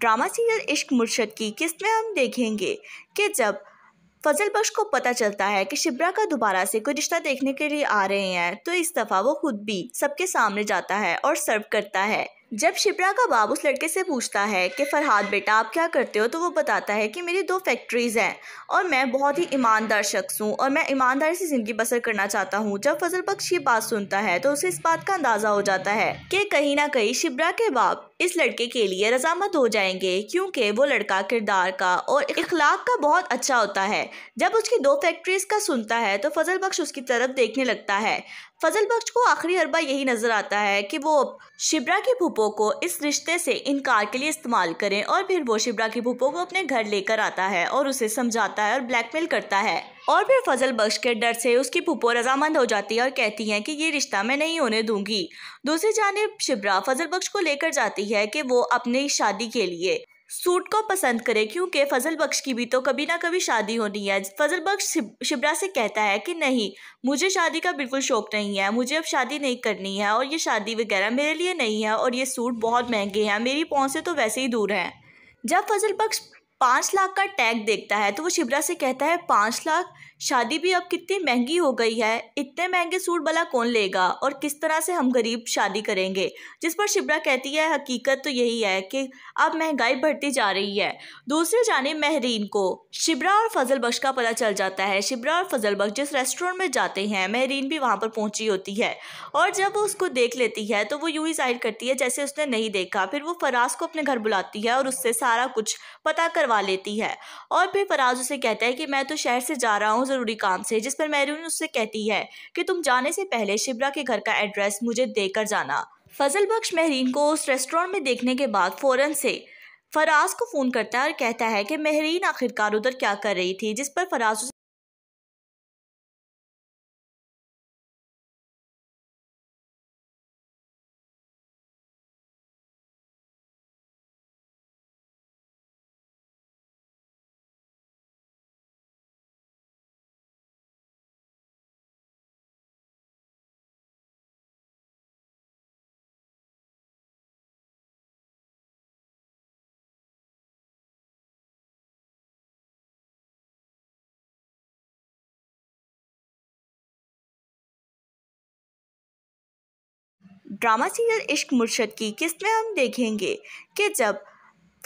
drama serial इश्क मुर्शद की किस्त में हम देखेंगे कि जब फजल बख्श को पता चलता है कि शिब्रा का दोबारा से कोई रिश्ता देखने के लिए आ रहे हैं तो इस दफ़ा वो खुद भी सबके सामने जाता है और सर्व करता है जब शिप्रा का बाप उस लड़के से पूछता है कि फरहाद बेटा आप क्या करते हो तो वो बताता है कि मेरी दो फैक्ट्रीज़ हैं और मैं बहुत ही ईमानदार शख्स हूँ और मैं ईमानदारी से ज़िंदगी बसर करना चाहता हूँ जब फजल बख्श ये बात सुनता है तो उसे इस बात का अंदाज़ा हो जाता है कि कहीं ना कहीं शिप्रा के बाप इस लड़के के लिए रजामत हो जाएंगे क्योंकि वो लड़का किरदार का और इखलाक का बहुत अच्छा होता है जब उसकी दो फैक्ट्रीज़ का सुनता है तो फजल बख्श उसकी तरफ देखने लगता है फजल बख्श को आखिरी अरबा यही नज़र आता है कि वो शिबरा की भूपो को इस रिश्ते से इनकार के लिए इस्तेमाल करें और फिर वो शिबरा की भूपो को अपने घर लेकर आता है और उसे समझाता है और ब्लैकमेल करता है और फिर फजल बख्श के डर से उसकी भूपो रजामंद हो जाती है और कहती है कि ये रिश्ता मैं नहीं होने दूंगी दूसरी जानब शिबरा फजल बख्श को लेकर जाती है कि वो अपनी शादी के लिए सूट को पसंद करे क्योंकि फजल बख्श की भी तो कभी ना कभी शादी होनी है फजल बख्श शिबरा से कहता है कि नहीं मुझे शादी का बिल्कुल शौक नहीं है मुझे अब शादी नहीं करनी है और ये शादी वगैरह मेरे लिए नहीं है और ये सूट बहुत महंगे हैं मेरी पहुँच से तो वैसे ही दूर हैं जब फजल बख्श पाँच लाख का टैग देखता है तो वो शिबरा से कहता है पाँच लाख शादी भी अब कितनी महंगी हो गई है इतने महंगे सूट भला कौन लेगा और किस तरह से हम गरीब शादी करेंगे जिस पर शिबरा कहती है हकीकत तो यही है कि अब महंगाई बढ़ती जा रही है दूसरी जाने महरीन को शिब्रा और फजल बख्श का पता चल जाता है शिब्रा और फजल बख्श जिस रेस्टोरेंट में जाते हैं महरीन भी वहाँ पर पहुँची होती है और जब वो उसको देख लेती है तो वो यूँ ही जाहिर करती है जैसे उसने नहीं देखा फिर वो फराज को अपने घर बुलाती है और उससे सारा कुछ पता करवा लेती है और फिर फराज उसे कहता है कि मैं तो शहर से जा रहा हूँ बहुत ज़रूरी काम से जिस पर मैरून उससे कहती है कि तुम जाने से पहले शिब्रा के घर का एड्रेस मुझे देकर जाना फजल बख्श महरीन को उस रेस्टोरेंट में देखने के बाद फ़ौरन से फराज को फ़ोन करता है और कहता है कि महरीन आखिरकार उधर क्या कर रही थी जिस पर फराज ड्रामा सीरियल इश्क मुर्शद की किस्त में हम देखेंगे कि जब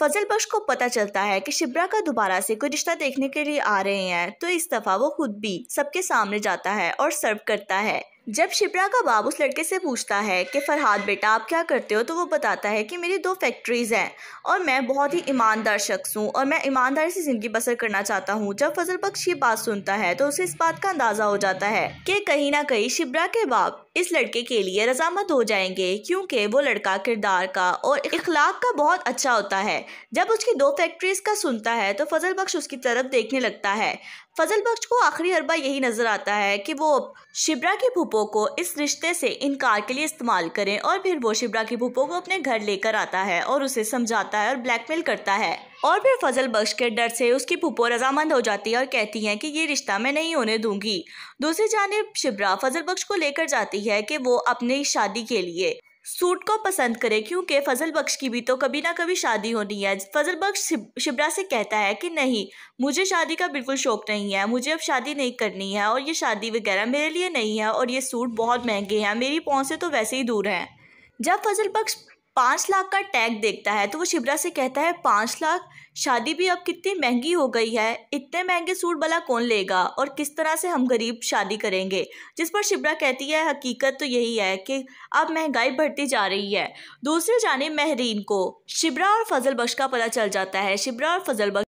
फजल बख्श को पता चलता है कि शिब्रा का दोबारा से कोई रिश्ता देखने के लिए आ रहे हैं तो इस दफ़ा वो खुद भी सबके सामने जाता है और सर्व करता है जब शिप्रा का बाप उस लड़के से पूछता है कि फरहाद बेटा आप क्या करते हो तो वो बताता है कि मेरी दो फैक्ट्रीज़ हैं और मैं बहुत ही ईमानदार शख्स हूँ और मैं ईमानदारी से ज़िंदगी बसर करना चाहता हूँ जब फजल बख्श ये बात सुनता है तो उसे इस बात का अंदाज़ा हो जाता है कि कहीं ना कहीं शिप्रा के बाप इस लड़के के लिए रजामत हो जाएंगे क्योंकि वो लड़का किरदार का और इखलाक का बहुत अच्छा होता है जब उसकी दो फैक्ट्रीज़ का सुनता है तो फजल बख्श उसकी तरफ देखने लगता है फजल बख्श को आखिरी अरबा यही नज़र आता है कि वो शिबरा की भूपो को इस रिश्ते से इनकार के लिए इस्तेमाल करें और फिर वो शिबरा की भूपो को अपने घर लेकर आता है और उसे समझाता है और ब्लैकमेल करता है और फिर फजल बख्श के डर से उसकी भूपो रजामंद हो जाती है और कहती है कि ये रिश्ता मैं नहीं होने दूंगी दूसरी जानब शिबरा फजल बख्श को लेकर जाती है कि वो अपनी शादी के लिए सूट को पसंद करे क्योंकि फजल बख्श की भी तो कभी ना कभी शादी होनी है फजल बख्श शिबरा से कहता है कि नहीं मुझे शादी का बिल्कुल शौक नहीं है मुझे अब शादी नहीं करनी है और ये शादी वगैरह मेरे लिए नहीं है और ये सूट बहुत महंगे हैं मेरी पहुँच से तो वैसे ही दूर हैं जब फजल बख्श पाँच लाख का टैग देखता है तो वो शिबरा से कहता है पाँच लाख शादी भी अब कितनी महंगी हो गई है इतने महंगे सूट भला कौन लेगा और किस तरह से हम गरीब शादी करेंगे जिस पर शिब्रा कहती है हकीकत तो यही है कि अब महंगाई बढ़ती जा रही है दूसरी जाने महरीन को शिब्रा और फजल बख्श का पता चल जाता है शिब्रा और फजल बख्श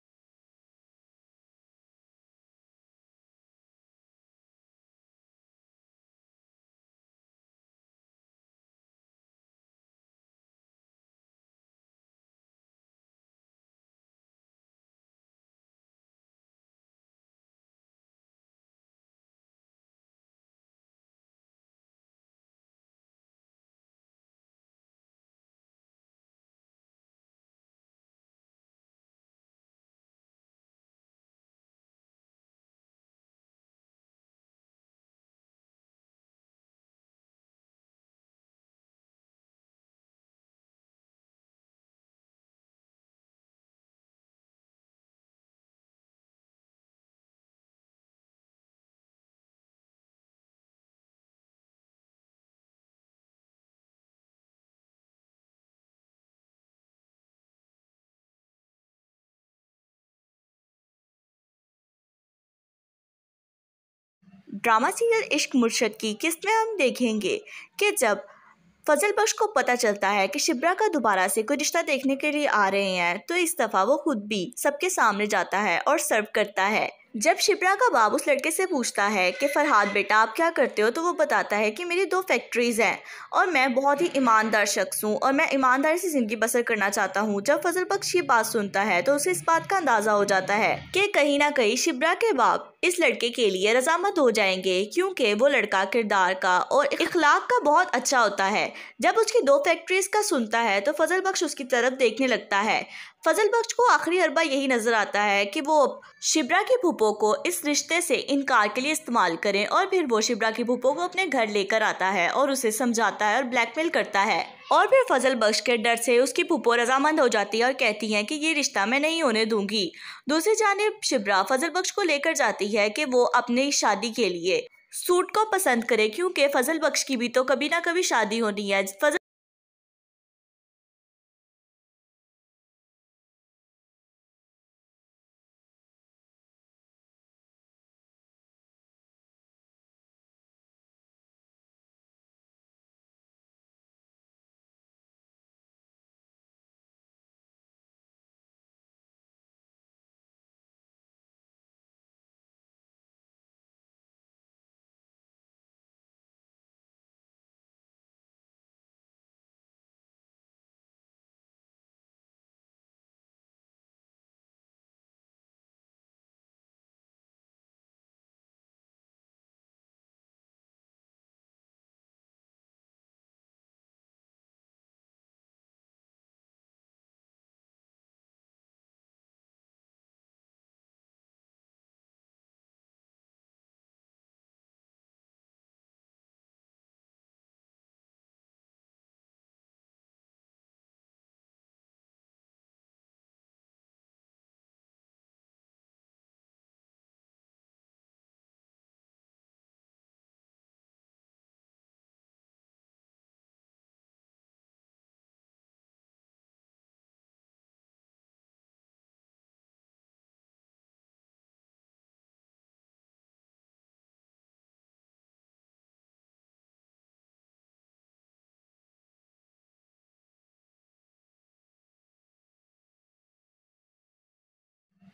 ड्रामा सीरियल इश्क मुर्शद की किस्त में हम देखेंगे कि जब फजल बख्श को पता चलता है कि शिब्रा का दोबारा से कोई रिश्ता देखने के लिए आ रहे हैं तो इस दफ़ा वो खुद भी सबके सामने जाता है और सर्व करता है जब शिप्रा का बाप उस लड़के से पूछता है कि फरहाद बेटा आप क्या करते हो तो वो बताता है कि मेरी दो फैक्ट्रीज़ हैं और मैं बहुत ही ईमानदार शख्स हूँ और मैं ईमानदारी से ज़िंदगी बसर करना चाहता हूँ जब फजल बख्श ये बात सुनता है तो उसे इस बात का अंदाज़ा हो जाता है कि कहीं ना कहीं शिप्रा के बाप इस लड़के के लिए रजामत हो जाएंगे क्योंकि वो लड़का किरदार का और इखलाक का बहुत अच्छा होता है जब उसकी दो फैक्ट्रीज़ का सुनता है तो फजल बख्श उसकी तरफ देखने लगता है फजल बख्श को आखिरी अरबा यही नज़र आता है कि वो शिबरा की भूपों को इस रिश्ते से इनकार के लिए इस्तेमाल करें और फिर वो शिबरा की भूपों को अपने घर लेकर आता है और उसे समझाता है और ब्लैकमेल करता है और फिर फजल बख्श के डर से उसकी पुपो रजामंद हो जाती है और कहती है कि ये रिश्ता मैं नहीं होने दूंगी दूसरी जानब शिब्रा फजल बख्श को लेकर जाती है कि वो अपनी शादी के लिए सूट को पसंद करे क्योंकि फजल बख्श की भी तो कभी ना कभी शादी होनी है फजल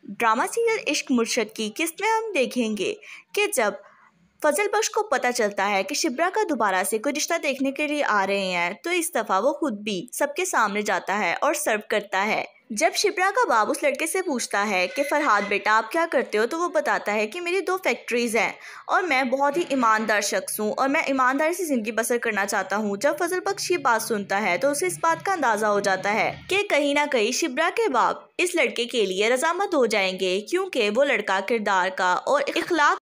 ड्रामा सीरियल इश्क मुर्शद की किस्त में हम देखेंगे कि जब फजल बख्श को पता चलता है कि शिब्रा का दोबारा से कोई रिश्ता देखने के लिए आ रहे हैं तो इस दफ़ा वो खुद भी सबके सामने जाता है और सर्व करता है जब शिप्रा का बाप उस लड़के से पूछता है कि फरहाद बेटा आप क्या करते हो तो वो बताता है कि मेरी दो फैक्ट्रीज़ हैं और मैं बहुत ही ईमानदार शख्स हूँ और मैं ईमानदारी से ज़िंदगी बसर करना चाहता हूँ जब फजल बख्श ये बात सुनता है तो उसे इस बात का अंदाज़ा हो जाता है कि कहीं ना कहीं शिप्रा के बाप इस लड़के के लिए रजामत हो जाएंगे क्योंकि वो लड़का किरदार का और इखलाक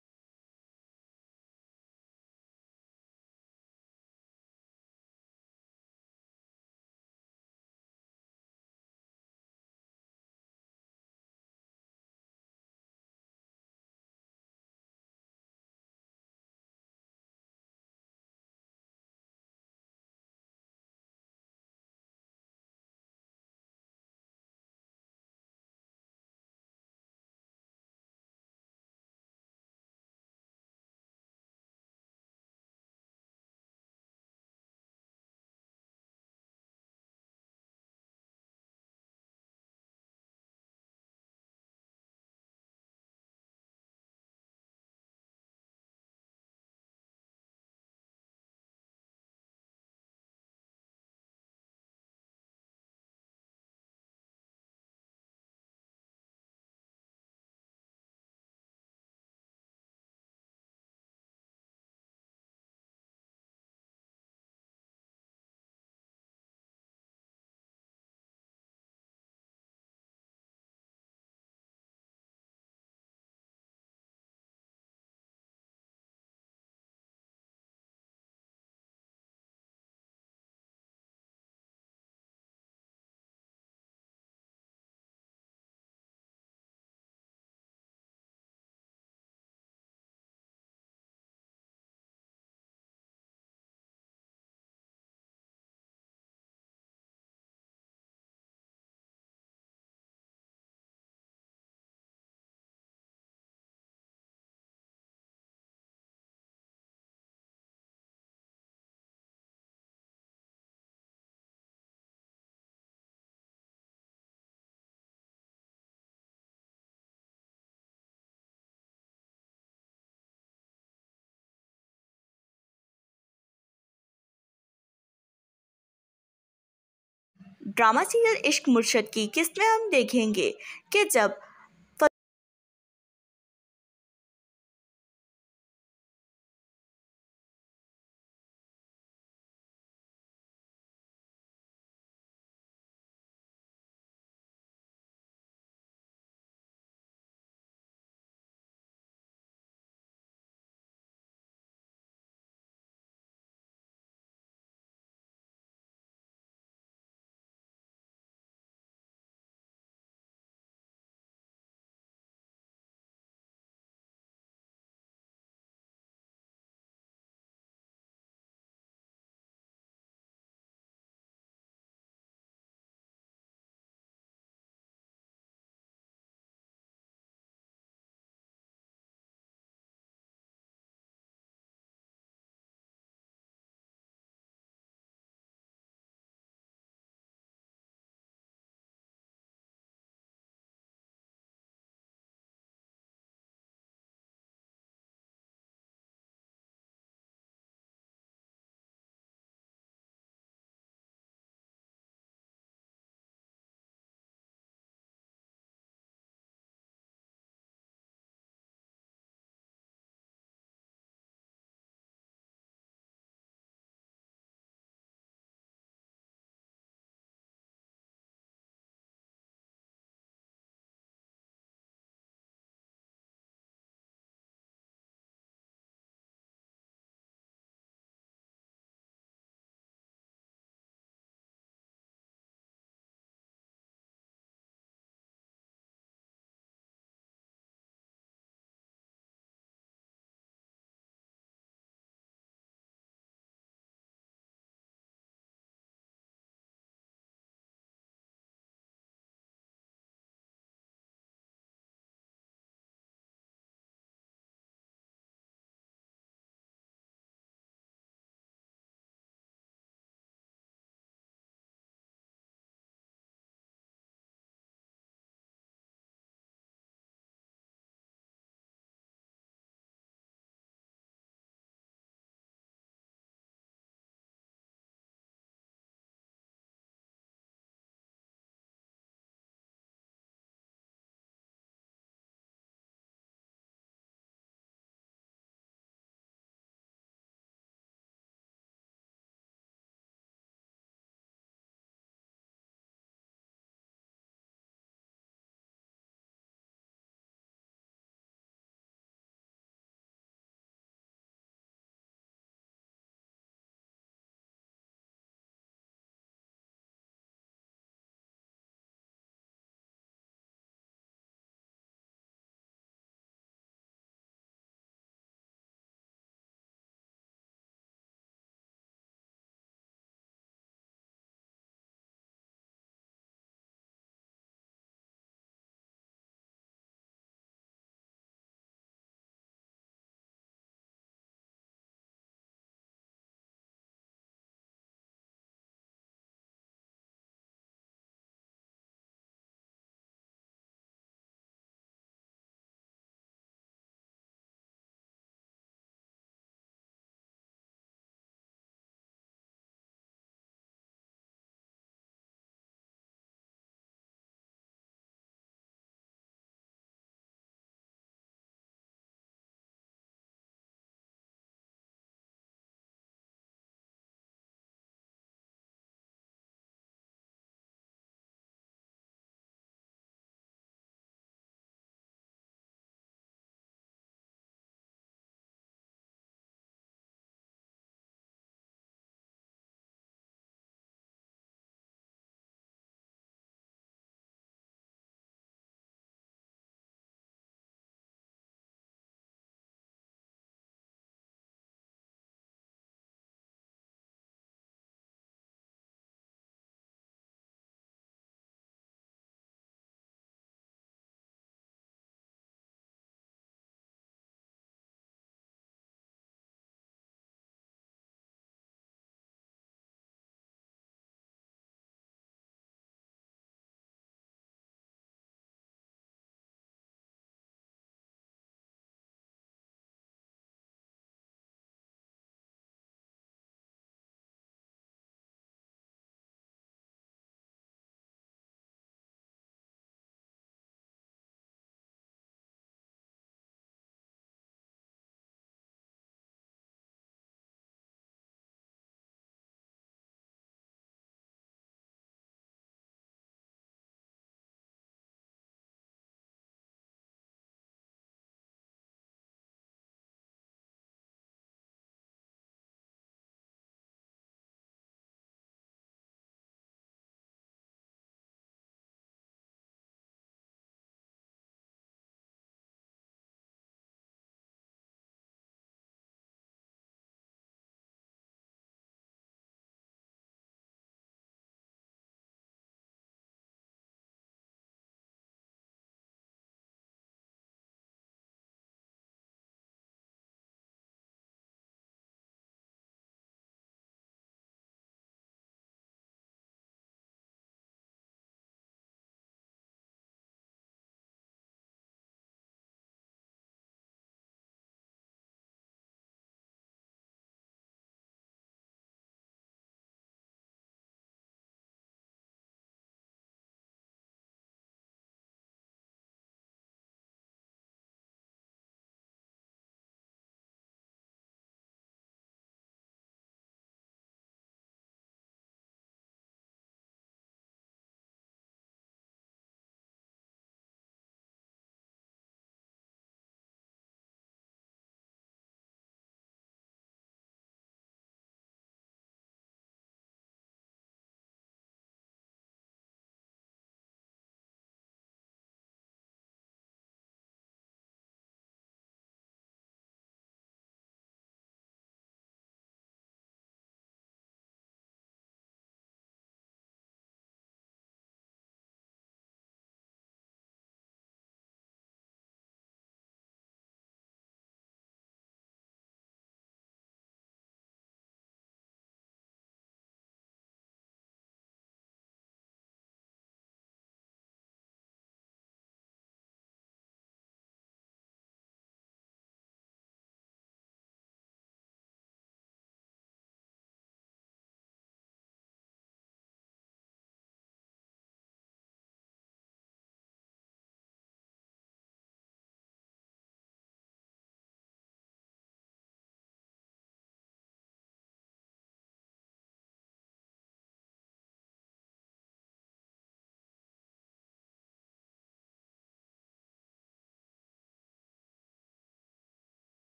ड्रामा सीरियल इश्क मुर्शद की किस्त में हम देखेंगे कि जब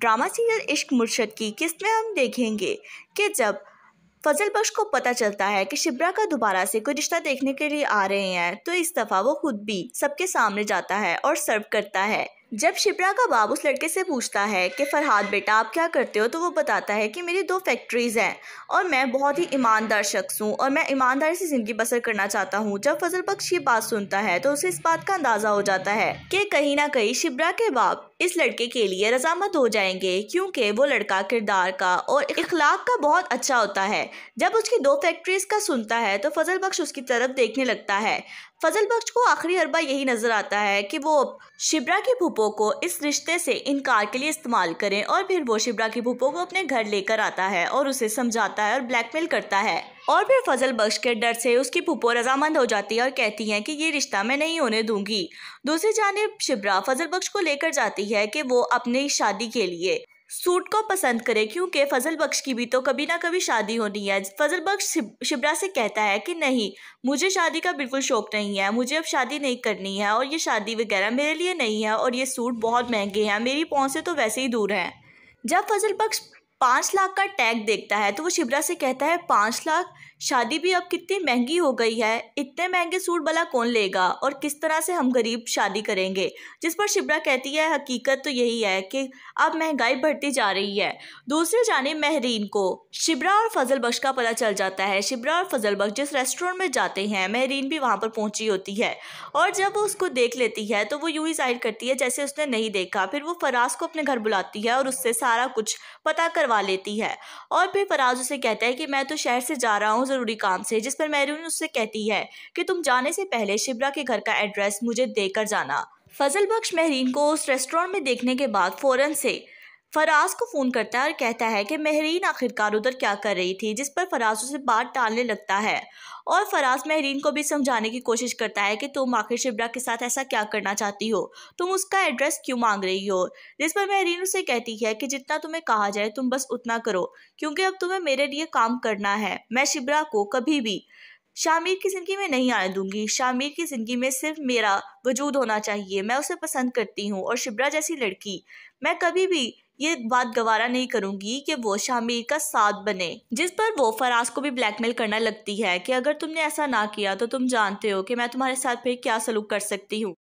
ड्रामा सीरियल इश्क मुर्शद की किस्त में हम देखेंगे कि जब फजल बख्श को पता चलता है कि शिब्रा का दोबारा से कोई रिश्ता देखने के लिए आ रहे हैं तो इस दफ़ा वो खुद भी सबके सामने जाता है और सर्व करता है जब शिप्रा का बाप उस लड़के से पूछता है कि फरहाद बेटा आप क्या करते हो तो वो बताता है कि मेरी दो फैक्ट्रीज़ हैं और मैं बहुत ही ईमानदार शख्स हूँ और मैं ईमानदारी से ज़िंदगी बसर करना चाहता हूँ जब फजल बख्श ये बात सुनता है तो उसे इस बात का अंदाज़ा हो जाता है कि कहीं ना कहीं शिप्रा के बाप इस लड़के के लिए रजामत हो जाएंगे क्योंकि वो लड़का किरदार का और इखलाक का बहुत अच्छा होता है जब उसकी दो फैक्ट्रीज़ का सुनता है तो फजल बख्श उसकी तरफ देखने लगता है फजल बख्श को आखिरी अरबा यही नज़र आता है कि वो शिबरा की भूपो को इस रिश्ते से इनकार के लिए इस्तेमाल करें और फिर वो शिबरा की भूपो को अपने घर लेकर आता है और उसे समझाता है और ब्लैकमेल करता है और फिर फजल बख्श के डर से उसकी भूपो रजामंद हो जाती है और कहती है कि ये रिश्ता मैं नहीं होने दूंगी दूसरी जानब शिबरा फजल बख्श को लेकर जाती है कि वो अपनी शादी के लिए सूट को पसंद करे क्योंकि फजल बख्श की भी तो कभी ना कभी शादी होनी है फजल बख्श शिबरा से कहता है कि नहीं मुझे शादी का बिल्कुल शौक नहीं है मुझे अब शादी नहीं करनी है और ये शादी वगैरह मेरे लिए नहीं है और ये सूट बहुत महंगे हैं मेरी पहुँच से तो वैसे ही दूर हैं जब फजल बख्श पाँच लाख का टैग देखता है तो वो शिबरा से कहता है पाँच लाख शादी भी अब कितनी महंगी हो गई है इतने महंगे सूट भला कौन लेगा और किस तरह से हम गरीब शादी करेंगे जिस पर शिब्रा कहती है हकीकत तो यही है कि अब महंगाई बढ़ती जा रही है दूसरे जाने महरीन को शिब्रा और फजल बख्श का पता चल जाता है शिब्रा और फजल बख्श जिस रेस्टोरेंट में जाते हैं महरीन भी वहाँ पर पहुँची होती है और जब वो उसको देख लेती है तो वो यूँ ही जाहिर करती है जैसे उसने नहीं देखा फिर वो फराज को अपने घर बुलाती है और उससे सारा कुछ पता करवा लेती है और फिर फराज उसे कहता है कि मैं तो शहर से जा रहा हूँ ज़रूरी काम से जिस पर मैरून उससे कहती है कि तुम जाने से पहले शिब्रा के घर का एड्रेस मुझे देकर जाना फजल बख्श महरीन को उस रेस्टोरेंट में देखने के बाद फ़ौरन से फराज को फ़ोन करता है और कहता है कि महरीन आखिरकार उधर क्या कर रही थी जिस पर फराज उसे बात टालने लगता है और फराज महरीन को भी समझाने की कोशिश करता है कि तुम आखिर शिबरा के साथ ऐसा क्या करना चाहती हो तुम उसका एड्रेस क्यों मांग रही हो जिस पर महरीन उसे कहती है कि जितना तुम्हें कहा जाए तुम बस उतना करो क्योंकि अब तुम्हें मेरे लिए काम करना है मैं शिबरा को कभी भी शामिर की ज़िंदगी में नहीं आने दूंगी शामिर की ज़िंदगी में सिर्फ मेरा वजूद होना चाहिए मैं उसे पसंद करती हूँ और शिबरा जैसी लड़की मैं कभी भी ये बात गवारा नहीं करूंगी कि वो शामिर का साथ बने जिस पर वो फराज को भी ब्लैकमेल करना लगती है कि अगर तुमने ऐसा ना किया तो तुम जानते हो कि मैं तुम्हारे साथ फिर क्या सलूक कर सकती हूँ